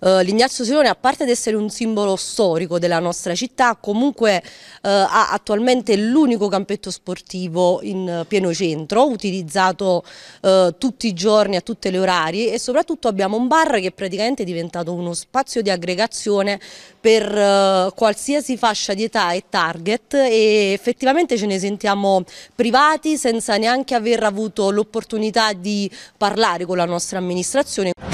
eh, l'Ignazio Silone a parte di essere un simbolo storico della nostra città comunque eh, ha attualmente l'unico campetto sportivo in eh, pieno centro utilizzato eh, tutti i giorni a tutte le orari e soprattutto abbiamo un bar che è praticamente diventato uno spazio di aggregazione per eh, qualsiasi fascia di età e target e effettivamente ce ne sentiamo privati senza neanche aver avuto l'opportunità di parlare con la nostra amministrazione.